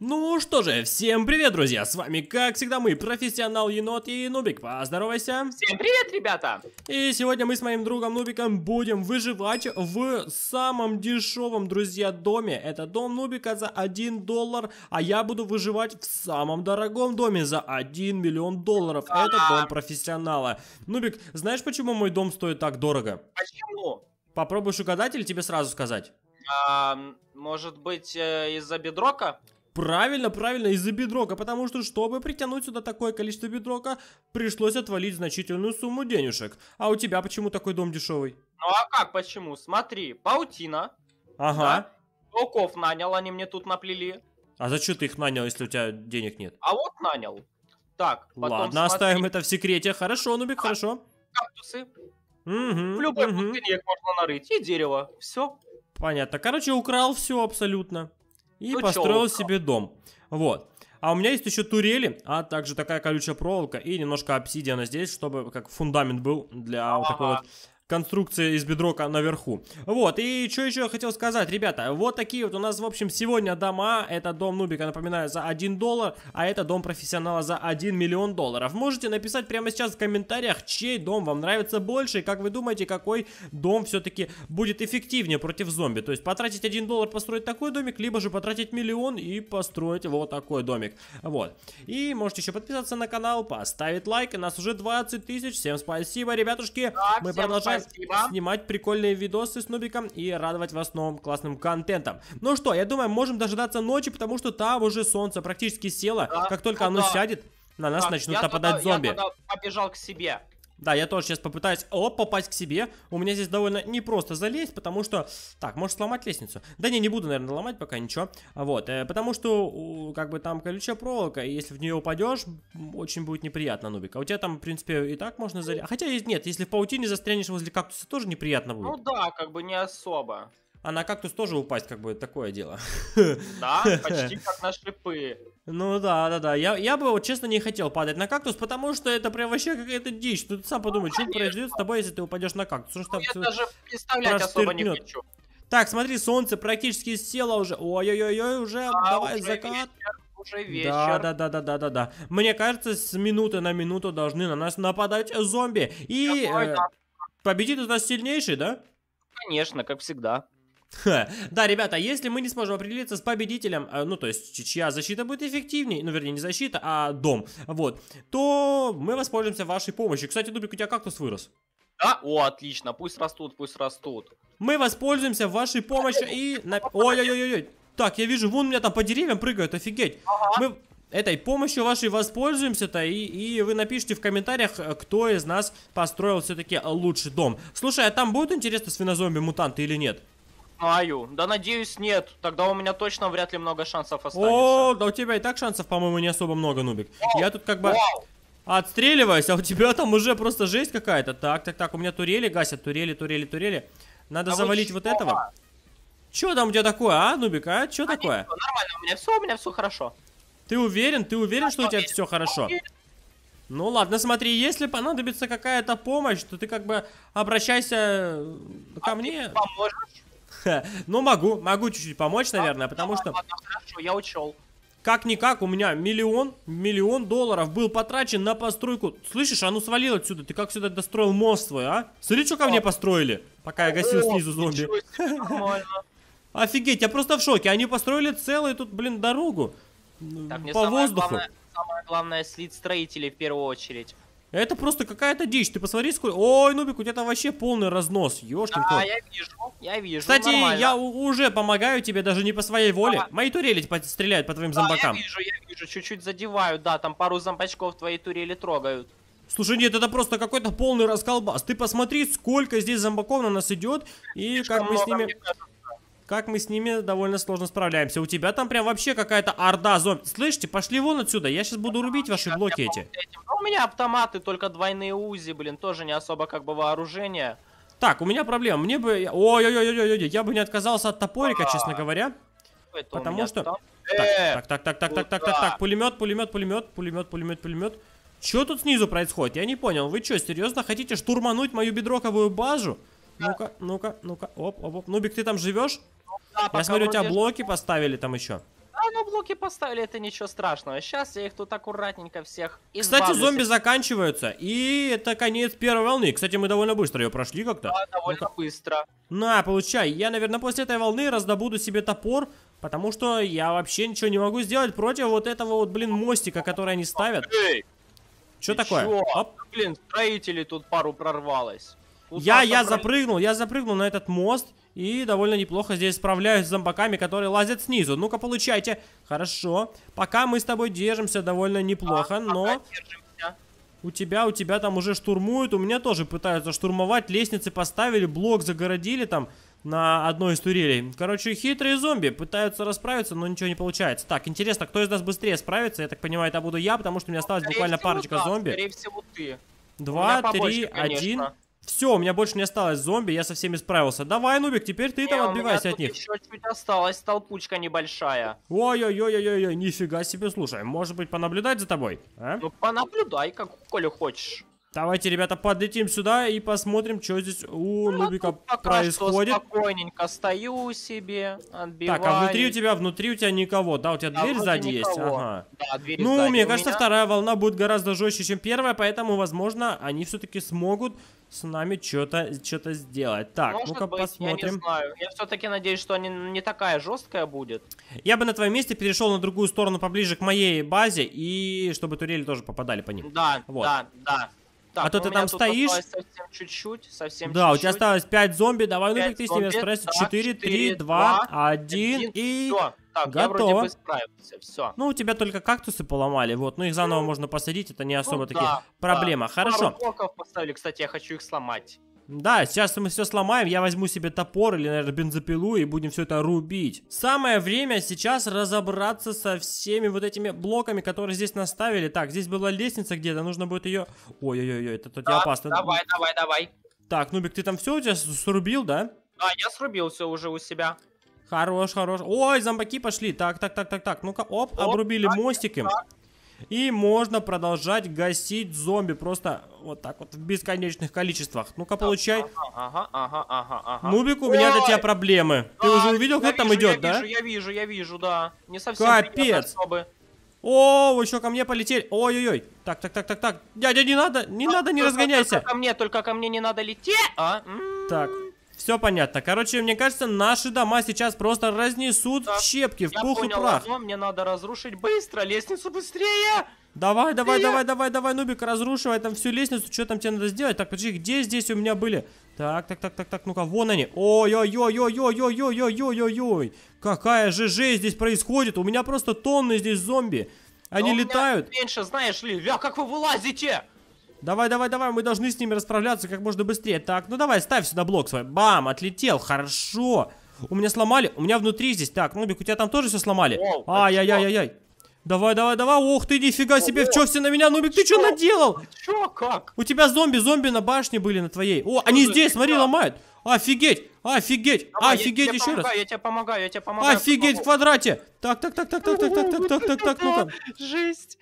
Ну что же, всем привет, друзья! С вами, как всегда, мы, профессионал Енот и Нубик. Поздоровайся! Всем привет, ребята! И сегодня мы с моим другом Нубиком будем выживать в самом дешевом, друзья, доме. Это дом Нубика за 1 доллар, а я буду выживать в самом дорогом доме за 1 миллион долларов. А -а -а. Это дом профессионала. Нубик, знаешь, почему мой дом стоит так дорого? Почему? Попробуешь угадать или тебе сразу сказать? А, может быть, э, из-за бедрока? Правильно, правильно, из-за бедрока, потому что, чтобы притянуть сюда такое количество бедрока, пришлось отвалить значительную сумму денежек. А у тебя почему такой дом дешевый? Ну а как почему? Смотри, паутина. Ага. Да? Пауков нанял, они мне тут наплели. А зачем ты их нанял, если у тебя денег нет? А вот нанял. Так, потом Ладно, смотри. оставим это в секрете. Хорошо, Нубик, а, хорошо. Кактусы. Угу, в любой угу. пустыне их можно нарыть. И дерево. Все. Понятно. Короче, украл все абсолютно и ну, построил себе дом. Вот. А у меня есть еще турели, а также такая колючая проволока и немножко обсидиана здесь, чтобы как фундамент был для а -а -а. вот такой вот конструкция из бедрока наверху. Вот, и что еще я хотел сказать, ребята, вот такие вот у нас, в общем, сегодня дома, это дом Нубика, напоминаю, за 1 доллар, а это дом профессионала за 1 миллион долларов. Можете написать прямо сейчас в комментариях, чей дом вам нравится больше, и как вы думаете, какой дом все-таки будет эффективнее против зомби. То есть потратить 1 доллар построить такой домик, либо же потратить миллион и построить вот такой домик. Вот. И можете еще подписаться на канал, поставить лайк, нас уже 20 тысяч, всем спасибо, ребятушки, да, мы продолжаем. Спасибо. снимать прикольные видосы с Нубиком и радовать вас новым классным контентом. Ну что, я думаю, можем дожидаться ночи, потому что там уже солнце практически село. Да, как только ну, оно сядет, на нас так, начнут нападать тогда, зомби. Я тогда побежал к себе. Да, я тоже сейчас попытаюсь, о, попасть к себе. У меня здесь довольно непросто залезть, потому что... Так, может сломать лестницу? Да не, не буду, наверное, ломать пока ничего. Вот, э, потому что, как бы, там колючая проволока, и если в нее упадешь, очень будет неприятно, Нубик. А у тебя там, в принципе, и так можно залезть. Хотя, нет, если в паутине застрянешь возле кактуса, тоже неприятно будет. Ну да, как бы не особо. А на кактус тоже упасть, как бы, такое дело. Да, почти как на шипы. Ну да, да, да. Я, я бы вот честно не хотел падать на кактус, потому что это прям вообще какая-то дичь. тут сам подумай, ну, что произойдет с тобой, если ты упадешь на кактус. Ну, что я там даже представлять особо не хочу. Так, смотри, солнце практически село уже. Ой-ой-ой, уже да, давай уже закат. Вечер, уже вечер. Да, да, да, да, да, да, да. Мне кажется, с минуты на минуту должны на нас нападать зомби. И э, победит у нас сильнейший, да? Конечно, как всегда. Да, ребята, если мы не сможем определиться с победителем, э, ну, то есть, чья защита будет эффективнее, ну, вернее, не защита, а дом, вот, то мы воспользуемся вашей помощью. Кстати, Дубик, у тебя кактус вырос. Да? О, отлично, пусть растут, пусть растут. Мы воспользуемся вашей помощью и... Ой-ой-ой-ой, так, я вижу, вон у меня там по деревьям прыгают, офигеть. Ага. Мы этой помощью вашей воспользуемся-то, и, и вы напишите в комментариях, э, кто из нас построил все-таки лучший дом. Слушай, а там будет интересно, свинозомби-мутанты или нет? знаю. Да надеюсь, нет. Тогда у меня точно вряд ли много шансов останется. О, да у тебя и так шансов, по-моему, не особо много, Нубик. Я тут как бы... Отстреливаюсь, а у тебя там уже просто жесть какая-то. Так, так, так, у меня турели гасят, турели, турели, турели. Надо а завалить вот, этого. Чё там у тебя такое, а, Нубик, а? Чё а такое? нормально, у меня все, у меня все хорошо. Ты уверен? Ты уверен, что у тебя все хорошо? Ну ладно, смотри, если понадобится какая-то помощь, то ты как бы обращайся а ко мне. Поможешь? Ну, могу, могу чуть-чуть помочь, наверное, потому что... Хорошо, я учел. Как-никак, у меня миллион, миллион долларов был потрачен на постройку. Слышишь, а ну свалил отсюда, ты как сюда достроил мост свой, а? Смотри, что ко мне а. построили, пока я гасил снизу зомби. Офигеть, я просто в шоке, они построили целую тут, блин, дорогу. Так, по воздуху. Главное, самое главное слить строителей в первую очередь. Это просто какая-то дичь. Ты посмотри, сколько... Ой, Нубик, у тебя там вообще полный разнос. Ёшкин Да, я вижу, я вижу. Кстати, нормально. я уже помогаю тебе даже не по своей воле. Да. Мои турели стреляют по твоим да, зомбакам. я вижу, я вижу. Чуть-чуть задеваю, да. Там пару зомбачков твои турели трогают. Слушай, нет, это просто какой-то полный расколбас. Ты посмотри, сколько здесь зомбаков на нас идет. И Слишком как мы с ними... Много, как мы с ними довольно сложно справляемся. У тебя там прям вообще какая-то орда зомби. Слышите, пошли вон отсюда. Я сейчас буду рубить ваши блоки эти. Ну, у меня автоматы, только двойные УЗИ, блин. Тоже не особо как бы вооружение. Так, у меня проблема. Мне бы... Ой-ой-ой-ой-ой, я бы не отказался от топорика, честно говоря. Потому что... Э, так, так, так, так, так, так, так, так, пулемет, пулемет, пулемет, пулемет, пулемет, пулемет. Что тут снизу происходит? Я не понял. Вы что, серьезно хотите штурмануть мою бедроковую базу? ну-ка, ну-ка, ну-ка. Оп, оп, оп. Нубик, ты там живешь? Да, Я смотрю, у тебя блоки поставили там еще. Да, ну блоки поставили, это ничего страшного. Сейчас я их тут аккуратненько всех избавлю. Кстати, зомби заканчиваются, и это конец первой волны. Кстати, мы довольно быстро ее прошли как-то. Да, довольно ну -ка. быстро. На, получай. Я, наверное, после этой волны раздобуду себе топор, потому что я вообще ничего не могу сделать против вот этого вот, блин, мостика, который они ставят. Эй! Что такое? Чё? Оп. Блин, строители тут пару прорвалось. Я, я запрыгнул, я запрыгнул на этот мост и довольно неплохо здесь справляюсь с зомбаками, которые лазят снизу. Ну-ка, получайте. Хорошо. Пока мы с тобой держимся довольно неплохо, а, но... У тебя, у тебя там уже штурмуют, у меня тоже пытаются штурмовать, лестницы поставили, блок загородили там на одной из турелей. Короче, хитрые зомби пытаются расправиться, но ничего не получается. Так, интересно, кто из нас быстрее справится? Я так понимаю, это буду я, потому что у меня осталось скорее буквально всего, парочка да, зомби. Скорее всего, ты. Два, три, один. Все, у меня больше не осталось зомби, я со всеми справился. Давай, Нубик, теперь ты не, там отбивайся от них. Еще чуть осталось, толпучка небольшая. Ой-ой-ой-ой-ой, нифига себе, слушай, может быть понаблюдать за тобой? А? Ну понаблюдай, как Коля хочешь. Давайте, ребята, подлетим сюда и посмотрим, что здесь у ну, Нубика пока происходит. Что спокойненько стою себе, отбиваю. Так, а внутри у тебя, внутри у тебя никого, да? У тебя да, дверь сзади никого. есть? Ага. Да, дверь ну, сзади мне кажется, меня... вторая волна будет гораздо жестче, чем первая, поэтому, возможно, они все-таки смогут с нами что-то что сделать. Так, ну-ка посмотрим. Я не знаю. Я все-таки надеюсь, что они не такая жесткая будет. Я бы на твоем месте перешел на другую сторону поближе к моей базе, и чтобы турели тоже попадали по ним. Да, вот. да, да. Так, а то ну, ты там стоишь. Совсем чуть-чуть, совсем Да, чуть-чуть. у тебя осталось 5 зомби. Давай, ну как ты с ними справишься? 4, 3, 2, 1 и... Все. Так, Готово. я вроде бы все. Ну, у тебя только кактусы поломали, вот, ну их заново ну, можно посадить, это не ну особо ну, такие да, проблема. Да. Хорошо. Пару поставили, кстати, я хочу их сломать. Да, сейчас мы все сломаем, я возьму себе топор или, наверное, бензопилу и будем все это рубить. Самое время сейчас разобраться со всеми вот этими блоками, которые здесь наставили. Так, здесь была лестница где-то, нужно будет ее... Ой-ой-ой, это тут да, опасно. Давай, давай, давай. Так, Нубик, ты там все у тебя срубил, да? Да, я срубил все уже у себя. Хорош, хорош. Ой, зомбаки пошли. Так, так, так, так, так. Ну-ка, оп, оп, обрубили так, мостик Так. И можно продолжать гасить зомби просто вот так вот в бесконечных количествах. Ну-ка, получай. Ага, ага, ага, ага. Нубик, у меня для тебя проблемы. Ты уже а, увидел, кто там идет, да? Я вижу, я вижу, да. Не совсем Капец. О, вы еще ко мне полетели. Ой-ой-ой. Так, так, так, так, так. Дядя, не надо, не надо, не разгоняйся. Только ко мне, только ко мне не надо лететь. А? М-м. Так, все понятно. Короче, мне кажется, наши дома сейчас просто разнесут так, в щепки, в пух понял, и прах. Одно, мне надо разрушить быстро лестницу быстрее. Давай, давай, давай, давай, давай, Нубик, разрушивай там всю лестницу. Что там тебе надо сделать? Так, подожди, где здесь у меня были? Так, так, так, так, так, ну-ка, вон они. Ой-ой-ой-ой-ой-ой-ой-ой-ой-ой-ой. Какая же жесть здесь происходит. У меня просто тонны здесь зомби. Они летают. Меньше, знаешь ли, а как вы вылазите? Давай, давай, давай, мы должны с ними расправляться как можно быстрее. Так, ну давай, ставь сюда блок свой. Бам, отлетел, хорошо. У меня сломали, у меня внутри здесь. Так, Нубик, у тебя там тоже все сломали? Ай-яй-яй-яй-яй. Давай, давай, давай. Ох, ты, нифига себе, в все на меня, Нубик, ты что наделал? Чё, как? У тебя зомби-зомби на башне были на твоей. О, они здесь, смотри, ломают. Офигеть, офигеть, Давай, офигеть еще помогаю, раз. Я тебе помогаю, я тебе помогаю. Офигеть в квадрате. Так, так, так, так, так, так, так, так, так, так, так, ну-ка. Жесть.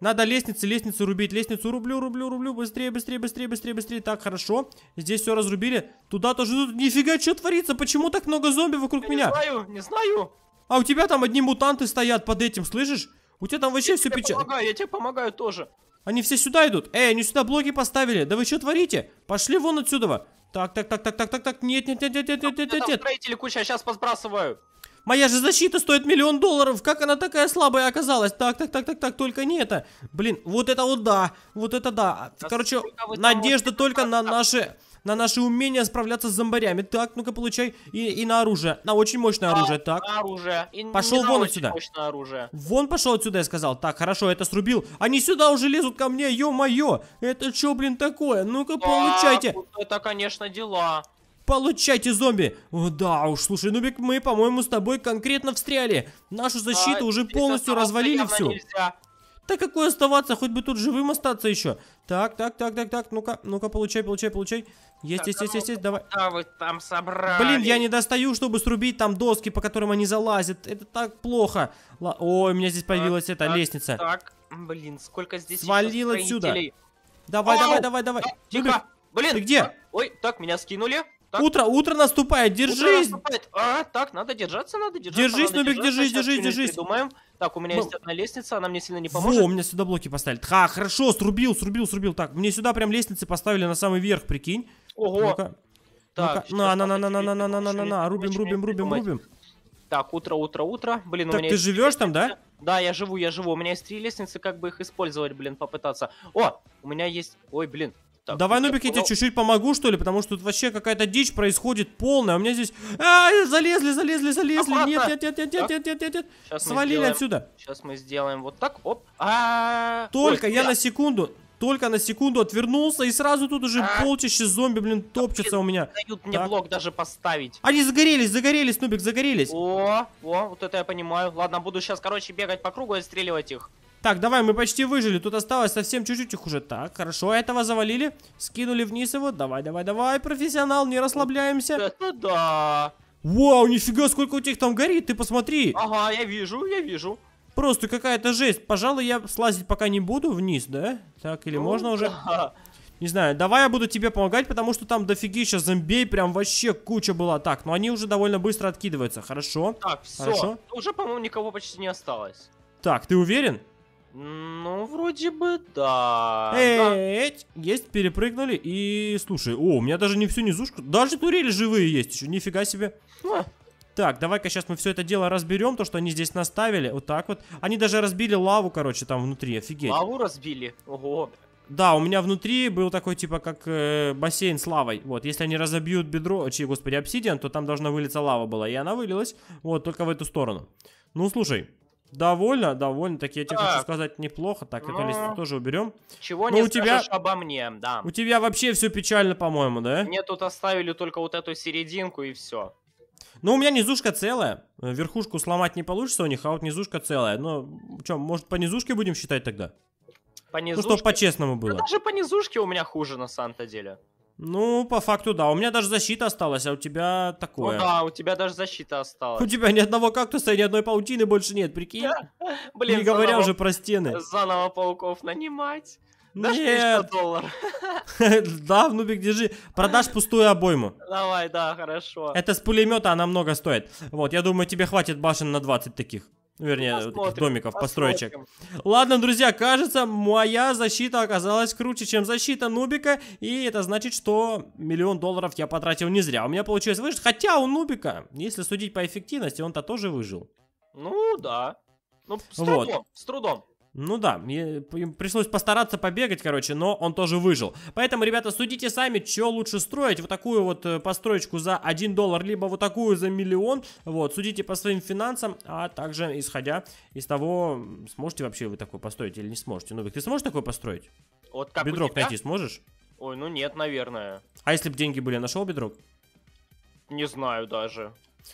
Надо лестницы, лестницу рубить, лестницу рублю, рублю, рублю, быстрее, быстрее, быстрее, быстрее, быстрее. Так, хорошо. Здесь все разрубили. Туда тоже тут нифига что творится? Почему так много зомби вокруг Я меня? Не знаю, не знаю. А у тебя там одни мутанты стоят под этим, слышишь? У тебя там вообще я все печально. Я тебе помогаю, я тебе помогаю тоже. Они все сюда идут. Эй, они сюда блоки поставили. Да вы что творите? Пошли вон отсюда. Так, так, так, так, так, так, так. Нет, нет, нет, нет, нет, нет, нет, нет. Строители куча, сейчас посбрасываю. Моя же защита стоит миллион долларов. Как она такая слабая оказалась? Так, так, так, так, так, только не это. Блин, вот это вот да. Вот это да. Короче, надежда только на наши на наши умения справляться с зомбарями. Так, ну-ка получай. И, и на оружие. На очень мощное а, оружие. Так. На оружие. И пошел вон отсюда. Мощное оружие. Вон пошел отсюда, я сказал. Так, хорошо, это срубил. Они сюда уже лезут ко мне, ё-моё. Это что, блин, такое? Ну-ка, да, получайте. это, конечно, дела. Получайте, зомби! О, да уж, слушай, Нубик, мы, по-моему, с тобой конкретно встряли. Нашу защиту а, уже полностью развалили все. Так какой оставаться, хоть бы тут живым остаться еще. Так, так, так, так, так, ну-ка, ну-ка, получай, получай, получай. Есть, так, есть, а есть, есть, есть, давай. А вы там собрали. Блин, я не достаю, чтобы срубить там доски, по которым они залазят. Это так плохо. Л Ой, у меня здесь появилась так, эта так, лестница. Так, блин, сколько здесь Свалил отсюда. Давай, О, давай, давай, давай. Тихо, блин. Ты где? А, ой, так, меня скинули. Так. Утро, утро наступает, держись! Утро наступает. А, так, надо держаться, надо держаться. Держись, надо Нубик, держись, держись, держись. Думаем. Так, у меня ну, есть одна лестница, она мне сильно не поможет. Во, у меня сюда блоки поставили. Ха, хорошо, срубил, срубил, срубил. Так, мне сюда прям лестницы поставили на самый верх, прикинь. Ого. Ну так, на, на, на, на, на, на, на, на, на, на, на, рубим, рубим, рубим, рубим. Так, утро, утро, утро. Блин, так, у меня ты есть живешь там, да? Да, я живу, я живу. У меня есть три лестницы, как бы их использовать, блин, попытаться. О, у меня есть... Ой, блин, так, Давай, Нубик, я тебе чуть-чуть помогу, что ли, потому что тут вообще какая-то дичь происходит полная. У меня здесь... А, э, залезли, залезли, залезли. Нет, нет, нет, нет, нет, нет, нет, нет. Свалили отсюда. Сейчас мы сделаем вот так. Оп. А, только я на секунду только на секунду отвернулся, и сразу тут уже а? полчища зомби, блин, топчется у меня. Дают мне так. блок даже поставить. Они загорелись, загорелись, Нубик, загорелись. О, о, вот это я понимаю. Ладно, буду сейчас, короче, бегать по кругу и отстреливать их. Так, давай, мы почти выжили. Тут осталось совсем чуть-чуть их уже. Так, хорошо, этого завалили. Скинули вниз его. Давай, давай, давай, профессионал, не расслабляемся. Это ну да. Вау, нифига, сколько у тех там горит, ты посмотри. Ага, я вижу, я вижу. Просто какая-то жесть. Пожалуй, я слазить пока не буду вниз, да? Так, или ну, можно уже? Да. Не знаю, давай я буду тебе помогать, потому что там дофигища зомбей, прям вообще куча была. Так, но ну они уже довольно быстро откидываются, хорошо? Так, все, Хорошо. уже, по-моему, никого почти не осталось. Так, ты уверен? Ну, вроде бы да. Эть, есть, перепрыгнули и слушай, о, у меня даже не всю низушку, даже турели живые есть еще, нифига себе. А. Так, давай-ка сейчас мы все это дело разберем, то, что они здесь наставили, вот так вот. Они даже разбили лаву, короче, там внутри, офигеть. Лаву разбили? Ого. Да, у меня внутри был такой, типа, как э, бассейн с лавой. Вот, если они разобьют бедро, чи, господи, обсидиан, то там должна вылиться лава была. И она вылилась, вот, только в эту сторону. Ну, слушай, Довольно, довольно так я тебе хочу сказать, неплохо. Так, ну, это лист ну. тоже уберем. Чего Но ну, не у тебя обо мне, да. У тебя вообще все печально, по-моему, да? Мне тут оставили только вот эту серединку и все. Ну, у меня низушка целая. Верхушку сломать не получится у них, а вот низушка целая. Ну, что, может, по низушке будем считать тогда? По ну, низушке? Ну, чтобы по-честному было. Да даже по низушке у меня хуже, на самом-то деле. Ну, по факту, да. У меня даже защита осталась, а у тебя такое. Ну да, у тебя даже защита осталась. У тебя ни одного кактуса и ни одной паутины больше нет, прикинь. Блин, Не говоря уже про стены. Заново пауков нанимать. Дашь Нет. долларов. да, внубик, держи. Продашь пустую обойму. Давай, да, хорошо. Это с пулемета, она много стоит. Вот, я думаю, тебе хватит башен на 20 таких. Ну, вернее, посмотрим, домиков, построечек. Ладно, друзья, кажется, моя защита оказалась круче, чем защита Нубика. И это значит, что миллион долларов я потратил не зря. У меня получилось выжить. Хотя у Нубика, если судить по эффективности, он-то тоже выжил. Ну, да. Ну, с трудом, вот. с трудом. Ну да, пришлось постараться побегать, короче, но он тоже выжил. Поэтому, ребята, судите сами, что лучше строить. Вот такую вот э, построечку за 1 доллар, либо вот такую за миллион. Вот, судите по своим финансам, а также исходя из того, сможете вообще вы такое построить или не сможете. Ну, ты сможешь такое построить? Вот как Бедрок найти сможешь? Ой, ну нет, наверное. А если бы деньги были, нашел бедрок? Не знаю даже.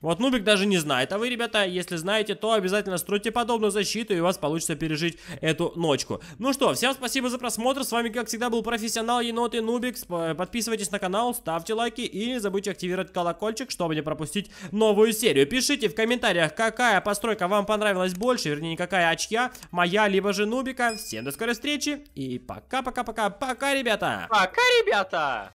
Вот Нубик даже не знает. А вы, ребята, если знаете, то обязательно стройте подобную защиту, и у вас получится пережить эту ночку. Ну что, всем спасибо за просмотр. С вами, как всегда, был профессионал Енот и Нубик. Подписывайтесь на канал, ставьте лайки и не забудьте активировать колокольчик, чтобы не пропустить новую серию. Пишите в комментариях, какая постройка вам понравилась больше, вернее, какая очья, а моя, либо же Нубика. Всем до скорой встречи и пока-пока-пока. Пока, ребята! Пока, ребята!